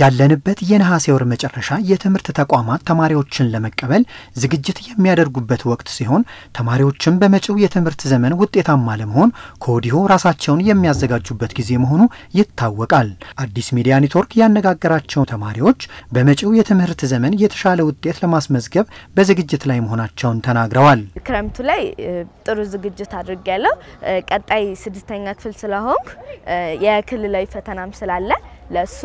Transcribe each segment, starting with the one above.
ያለንበት የነሐሴ ወር መጨረሻ የትምህርት ተቋማት ተማሪዎችን ለመቀበል ዝግጅት የሚያደርጉበት ወቅት ሲሆን ተማሪዎችም በመጪው የትምህርት ዘመን ውጤታማ ለመሆን ከወዲሁ ራሳቸውን የሚያዘጋጁበት ጊዜ መሆኑ ይታወቃል። አዲስ ሚዲያ ኔትወርክ ያነጋገራቸው ተማሪዎች በመጪው የትምህርት ዘመን የተሻለ ውጤት ለማስመዝገብ በዝግጅት ላይ መሆናቸውን ተናግረዋል። ክረምቱ ላይ ጥሩ ዝግጅት አድርጌያለሁ። ቀጣይ ስድስተኛ ክፍል ስለሆንኩ የክልላዊ ፈተናም ስላለ ለሱ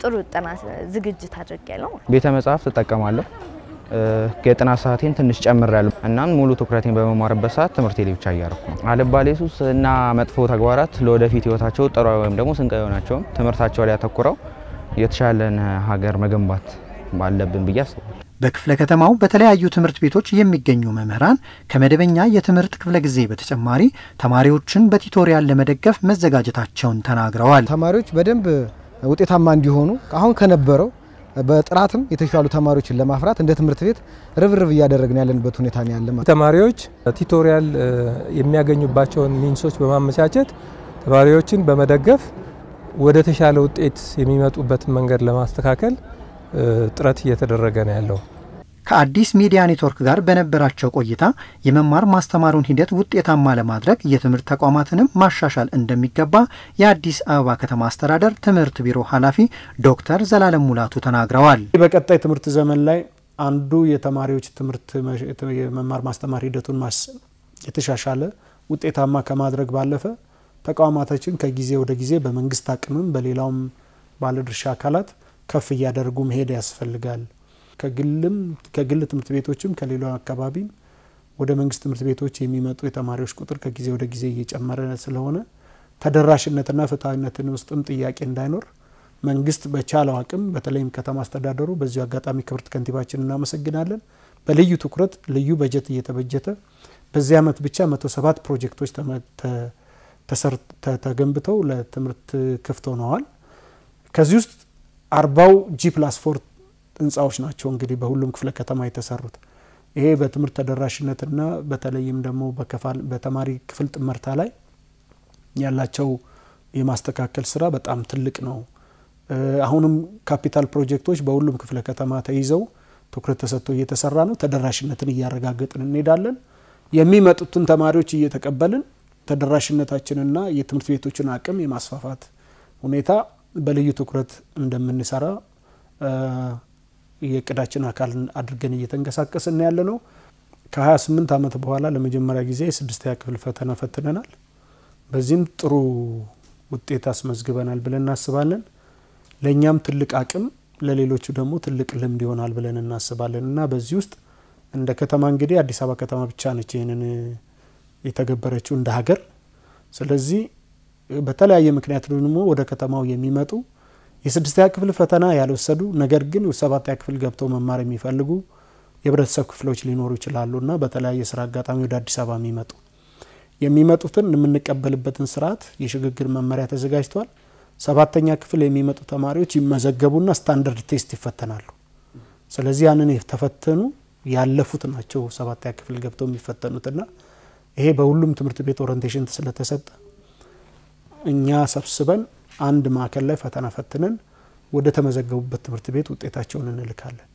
ጥሩ ጥናት ዝግጅት አድርጌያለሁ። ቤተ መጽሐፍ ትጠቀማለሁ። የጥናት ሰዓቴን ትንሽ ጨምሬያለሁ። እናም ሙሉ ትኩረቴን በመማርበት ሰዓት ትምህርቴ ላይ ብቻ እያደረኩ ነው። አልባሌ ሱስ እና መጥፎ ተግባራት ለወደፊት ህይወታቸው ጥሩ ወይም ደግሞ ስንቅ አይሆናቸውም። ትምህርታቸው ላይ አተኩረው የተሻለን ሀገር መገንባት አለብን ብዬ አስባለሁ። በክፍለ ከተማው በተለያዩ ትምህርት ቤቶች የሚገኙ መምህራን ከመደበኛ የትምህርት ክፍለ ጊዜ በተጨማሪ ተማሪዎችን በቲቶሪያል ለመደገፍ መዘጋጀታቸውን ተናግረዋል። ተማሪዎች በደንብ ውጤታማ እንዲሆኑ አሁን ከነበረው በጥራትም የተሻሉ ተማሪዎችን ለማፍራት እንደ ትምህርት ቤት ርብርብ እያደረግን ያለንበት ሁኔታ ያለ። ተማሪዎች ቲቶሪያል የሚያገኙባቸውን ሚንሶች በማመቻቸት ተማሪዎችን በመደገፍ ወደ ተሻለ ውጤት የሚመጡበትን መንገድ ለማስተካከል ጥረት እየተደረገ ነው ያለው። ከአዲስ ሚዲያ ኔትወርክ ጋር በነበራቸው ቆይታ የመማር ማስተማሩን ሂደት ውጤታማ ለማድረግ የትምህርት ተቋማትንም ማሻሻል እንደሚገባ የአዲስ አበባ ከተማ አስተዳደር ትምህርት ቢሮ ኃላፊ ዶክተር ዘላለም ሙላቱ ተናግረዋል። በቀጣይ ትምህርት ዘመን ላይ አንዱ የተማሪዎች ትምህርት የመማር ማስተማር ሂደቱን የተሻሻለ ውጤታማ ከማድረግ ባለፈ ተቋማታችን ከጊዜ ወደ ጊዜ በመንግስት አቅምም በሌላውም ባለድርሻ አካላት ከፍ እያደረጉ መሄድ ያስፈልጋል። ከግልም ከግል ትምህርት ቤቶችም ከሌላ አካባቢም ወደ መንግስት ትምህርት ቤቶች የሚመጡ የተማሪዎች ቁጥር ከጊዜ ወደ ጊዜ እየጨመረ ስለሆነ ተደራሽነትና ፍትሐዊነትን ውስጥም ጥያቄ እንዳይኖር መንግስት በቻለው አቅም በተለይም ከተማ አስተዳደሩ በዚሁ አጋጣሚ ክብርት ከንቲባችን እናመሰግናለን። በልዩ ትኩረት ልዩ በጀት እየተበጀተ በዚህ ዓመት ብቻ መቶ ሰባት ፕሮጀክቶች ተገንብተው ለትምህርት ክፍት ሆነዋል። ከዚህ ውስጥ አርባው ጂ ፕላስ ፎር ህንፃዎች ናቸው እንግዲህ በሁሉም ክፍለ ከተማ የተሰሩት። ይሄ በትምህርት ተደራሽነትና በተለይም ደግሞ በተማሪ ክፍል ጥመርታ ላይ ያላቸው የማስተካከል ስራ በጣም ትልቅ ነው። አሁንም ካፒታል ፕሮጀክቶች በሁሉም ክፍለ ከተማ ተይዘው ትኩረት ተሰጥቶ እየተሰራ ነው። ተደራሽነትን እያረጋገጥን እንሄዳለን። የሚመጡትን ተማሪዎች እየተቀበልን ተደራሽነታችንና የትምህርት ቤቶችን አቅም የማስፋፋት ሁኔታ በልዩ ትኩረት እንደምንሰራ የእቅዳችን አካል አድርገን እየተንቀሳቀስን ያለ ነው። ከ28 ዓመት በኋላ ለመጀመሪያ ጊዜ የስድስተኛ ክፍል ፈተና ፈትነናል። በዚህም ጥሩ ውጤት አስመዝግበናል ብለን እናስባለን። ለእኛም ትልቅ አቅም፣ ለሌሎቹ ደግሞ ትልቅ ልምድ ይሆናል ብለን እናስባለን እና በዚህ ውስጥ እንደ ከተማ እንግዲህ አዲስ አበባ ከተማ ብቻ ነች ይህንን የተገበረችው እንደ ሀገር። ስለዚህ በተለያየ ምክንያት ደግሞ ወደ ከተማው የሚመጡ የስድስተኛ ክፍል ፈተና ያልወሰዱ ነገር ግን ሰባተኛ ክፍል ገብተው መማር የሚፈልጉ የህብረተሰብ ክፍሎች ሊኖሩ ይችላሉና በተለያየ የስራ አጋጣሚ ወደ አዲስ አበባ የሚመጡ የሚመጡትን የምንቀበልበትን ስርዓት የሽግግር መመሪያ ተዘጋጅቷል። ሰባተኛ ክፍል የሚመጡ ተማሪዎች ይመዘገቡና ስታንዳርድ ቴስት ይፈተናሉ። ስለዚህ ያንን የተፈተኑ ያለፉት ናቸው ሰባተኛ ክፍል ገብተው የሚፈተኑትና ይሄ በሁሉም ትምህርት ቤት ኦሪንቴሽን ስለተሰጠ እኛ ሰብስበን አንድ ማዕከል ላይ ፈተና ፈትነን ወደ ተመዘገቡበት ትምህርት ቤት ውጤታቸውን እንልካለን።